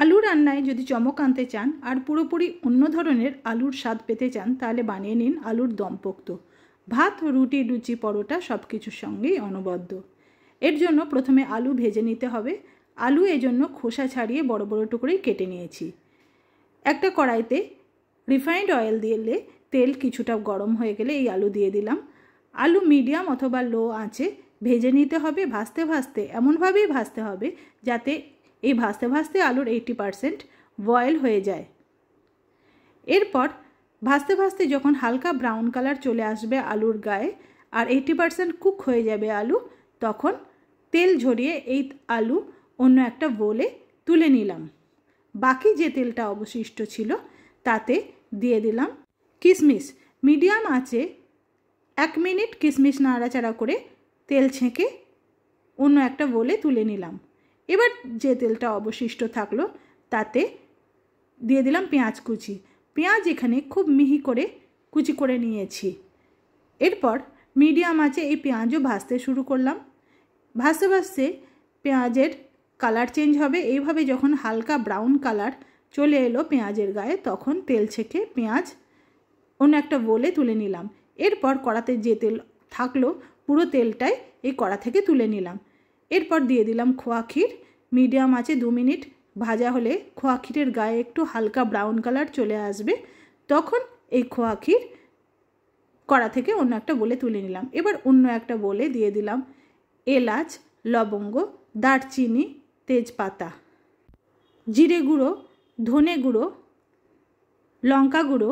আলু রান্নায় যদি চমক আনতে চান আর পুরোপুরি অন্য ধরনের আলুর স্বাদ পেতে চান তাহলে বানিয়ে নিন আলুর দমপোক্ত ভাত রুটি লুচি পরোটা সব কিছুর সঙ্গেই অনবদ্য এর জন্য প্রথমে আলু ভেজে নিতে হবে আলু এজন্য খোসা ছাড়িয়ে বড় বড় টুকরোই কেটে নিয়েছি একটা কড়াইতে রিফাইন্ড অয়েল দিলে তেল কিছুটা গরম হয়ে গেলে এই আলু দিয়ে দিলাম আলু মিডিয়াম অথবা লো আঁচে ভেজে নিতে হবে ভাজতে ভাজতে এমনভাবেই ভাজতে হবে যাতে এই ভাসতে ভাসতে আলুর এইটটি পারসেন্ট বয়েল হয়ে যায় এরপর ভাসতে ভাসতে যখন হালকা ব্রাউন কালার চলে আসবে আলুর গায়ে আর এইটি পারসেন্ট কুক হয়ে যাবে আলু তখন তেল ঝরিয়ে এই আলু অন্য একটা বোলে তুলে নিলাম বাকি যে তেলটা অবশিষ্ট ছিল তাতে দিয়ে দিলাম কিশমিশ মিডিয়াম আছে এক মিনিট কিশমিশ নাড়াচাড়া করে তেল ছেঁকে অন্য একটা বোলে তুলে নিলাম এবার যে তেলটা অবশিষ্ট থাকলো তাতে দিয়ে দিলাম পেঁয়াজ কুচি পেঁয়াজ এখানে খুব মিহি করে কুচি করে নিয়েছি এরপর মিডিয়াম আছে এই পেঁয়াজও ভাজতে শুরু করলাম ভাজতে ভাজতে পেঁয়াজের কালার চেঞ্জ হবে এইভাবে যখন হালকা ব্রাউন কালার চলে এলো পেঁয়াজের গায়ে তখন তেল ছেঁকে পেঁয়াজ অন্য একটা বলে তুলে নিলাম এরপর কড়াতে যে তেল থাকলো পুরো তেলটাই এই কড়া থেকে তুলে নিলাম এরপর দিয়ে দিলাম খোয়া ক্ষীর মিডিয়াম আছে দু মিনিট ভাজা হলে খোয়া ক্ষীরের গায়ে একটু হালকা ব্রাউন কালার চলে আসবে তখন এই খোয়া ক্ষীর কড়া থেকে অন্য একটা বলে তুলে নিলাম এবার অন্য একটা বলে দিয়ে দিলাম এলাচ লবঙ্গ দারচিনি তেজপাতা জিরে গুঁড়ো ধনে গুঁড়ো লঙ্কা গুঁড়ো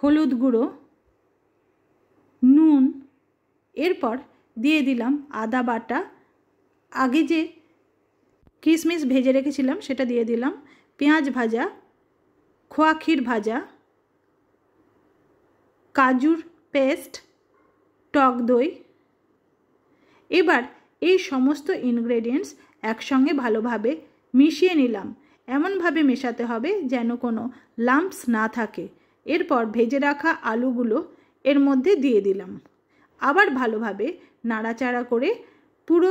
হলুদ গুঁড়ো নুন এরপর দিয়ে দিলাম আদা বাটা আগে যে কিশমিশ ভেজে রেখেছিলাম সেটা দিয়ে দিলাম পেঁয়াজ ভাজা খোয়া ক্ষীর ভাজা কাজুর পেস্ট টক দই এবার এই সমস্ত ইনগ্রেডিয়েন্টস একসঙ্গে ভালোভাবে মিশিয়ে নিলাম এমনভাবে মেশাতে হবে যেন কোনো লাম্পস না থাকে এরপর ভেজে রাখা আলুগুলো এর মধ্যে দিয়ে দিলাম আবার ভালোভাবে নাড়াচাড়া করে পুরো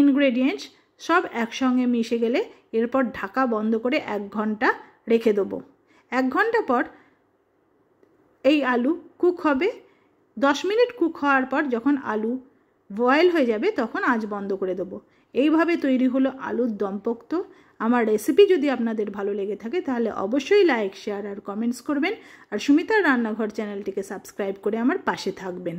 ইনগ্রেডিয়েন্টস সব একসঙ্গে মিশে গেলে এরপর ঢাকা বন্ধ করে এক ঘন্টা রেখে দেবো এক ঘন্টা পর এই আলু কুক হবে দশ মিনিট কুক হওয়ার পর যখন আলু বয়েল হয়ে যাবে তখন আজ বন্ধ করে দেবো এইভাবে তৈরি হলো আলুর দম্পক্ত আমার রেসিপি যদি আপনাদের ভালো লেগে থাকে তাহলে অবশ্যই লাইক শেয়ার আর কমেন্টস করবেন আর সুমিতার রান্নাঘর চ্যানেলটিকে সাবস্ক্রাইব করে আমার পাশে থাকবেন